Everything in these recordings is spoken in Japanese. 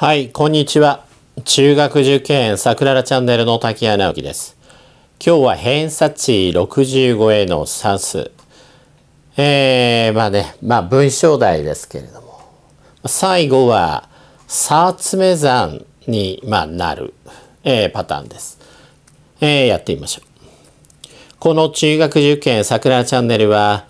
はい、こんにちは。中学受験桜らチャンネルの滝谷直樹です。今日は偏差値65への算数。えー、まあね、まあ文章題ですけれども。最後は、差詰算に、まあ、なる、えー、パターンです。えー、やってみましょう。この中学受験桜らチャンネルは、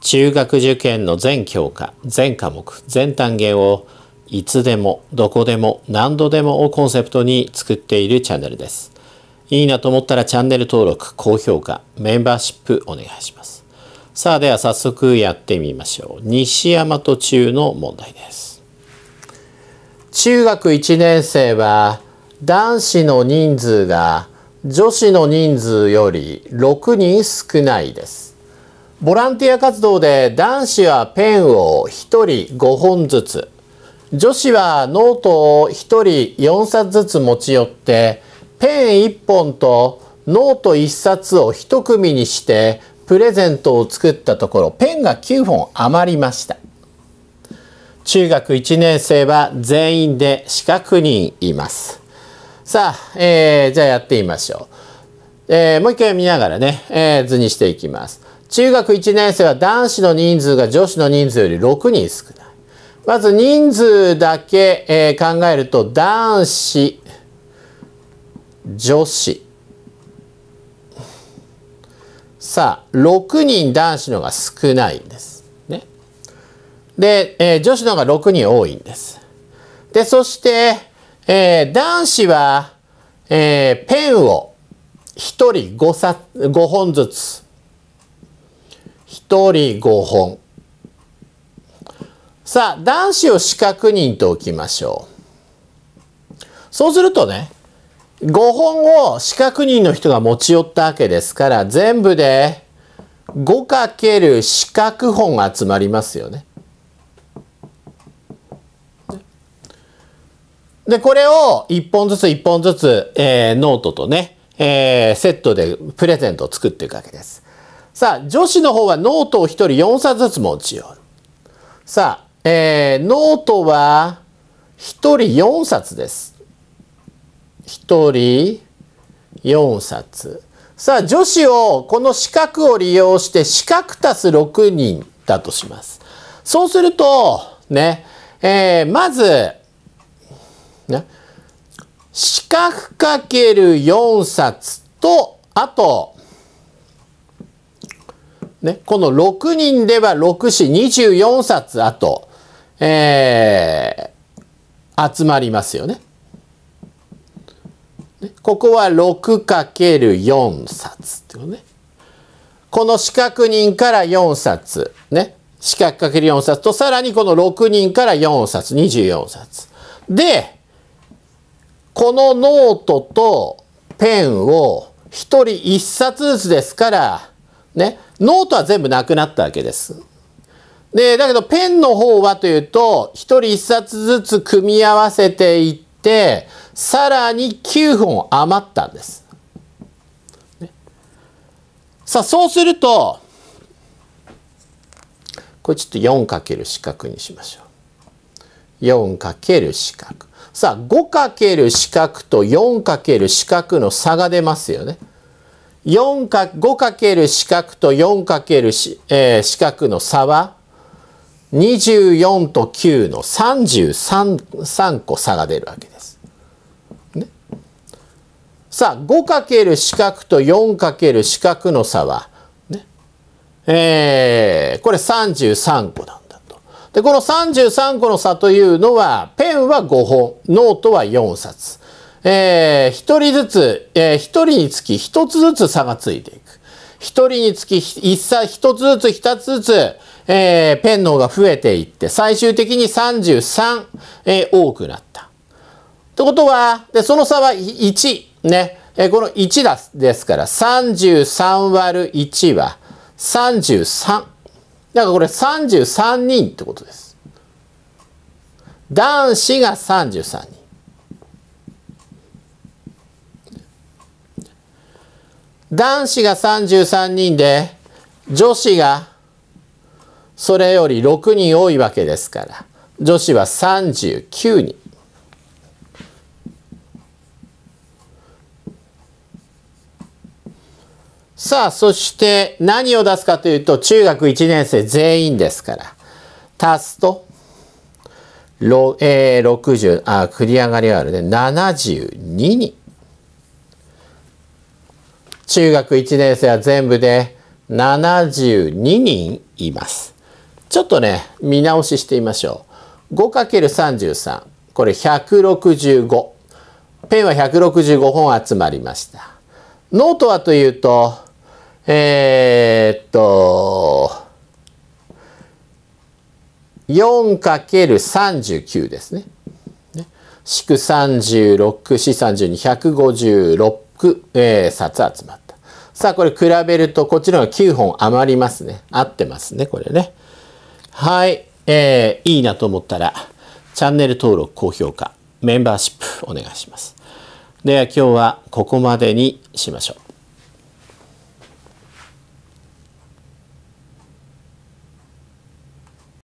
中学受験の全教科、全科目、全単元をいつでも、どこでも、何度でもをコンセプトに作っているチャンネルです。いいなと思ったらチャンネル登録、高評価、メンバーシップお願いします。さあでは早速やってみましょう。西山和中の問題です。中学1年生は男子の人数が女子の人数より6人少ないです。ボランティア活動で男子はペンを1人5本ずつ、女子はノートを1人4冊ずつ持ち寄ってペン1本とノート1冊を1組にしてプレゼントを作ったところペンが9本余りました中学1年生は全員で四角人いますさあ、えー、じゃあやってみましょう、えー、もう一回見ながらね、えー、図にしていきます中学1年生は男子の人数が女子の人数より6人少ないまず人数だけ、えー、考えると男子女子さあ6人男子のが少ないんです。ね、で、えー、女子のが6人多いんです。でそして、えー、男子は、えー、ペンを1人 5, 冊5本ずつ1人5本。さあ男子を四角人と置きましょうそうするとね5本を四角人の人が持ち寄ったわけですから全部で 5× 四角本集まりますよね。でこれを1本ずつ1本ずつ、えー、ノートとね、えー、セットでプレゼントを作っていくわけです。さあ女子の方はノートを1人4冊ずつ持ち寄る。さあえー、ノートは1人4冊です。1人4冊。さあ、女子をこの四角を利用して四角足す6人だとします。そうすると、ね、えー、まず、ね、四角かける4冊と、あと、ね、この6人では6子24冊あと、えー、集まりますよね。ここは 6×4 冊ってことね。この四角人から4冊、ね。四角 ×4 冊と、さらにこの6人から4冊、24冊。で、このノートとペンを1人1冊ずつですから、ね、ノートは全部なくなったわけです。で、だけどペンの方はというと、一人一冊ずつ組み合わせていって、さらに9本余ったんです。ね、さあ、そうすると、これちょっと 4× 四角にしましょう。4× 四角。さあ、5× 四角と 4× 四角の差が出ますよね。4か 5× 四角と 4× 四,、えー、四角の差は24と9の 33, 個差が出るわけです。ね、さあ 5× 四角と 4× 四角の差は、ねえー、これ33個なんだと。でこの33個の差というのはペンは5本ノートは4冊。えー、1人ずつ、えー、1人につき1つずつ差がついていく。1人につき 1, 1つずつ2つずつえー、ペンの方が増えていって、最終的に33、えー、多くなった。ってことは、で、その差は1、ね。えー、この1だですから、33割る1は33。だからこれ33人ってことです。男子が33人。男子が33人で、女子がそれより6人多いわけですから女子は39人。さあ、そして何を出すかというと、中学1年生全員ですから、足すと、えー、60、あ、繰り上がりはあるね、72人。中学1年生は全部で72人います。ちょっとね、見直ししてみましょう。5×33、これ165。ペンは165本集まりました。ノートはというと、えー、っと、4×39 ですね。祝36、四三32、156、えー、冊集まった。さあ、これ比べると、こっちの方が9本余りますね。合ってますね、これね。はい、えー、いいなと思ったら、チャンネル登録、高評価、メンバーシップお願いします。では今日はここまでにしましょう。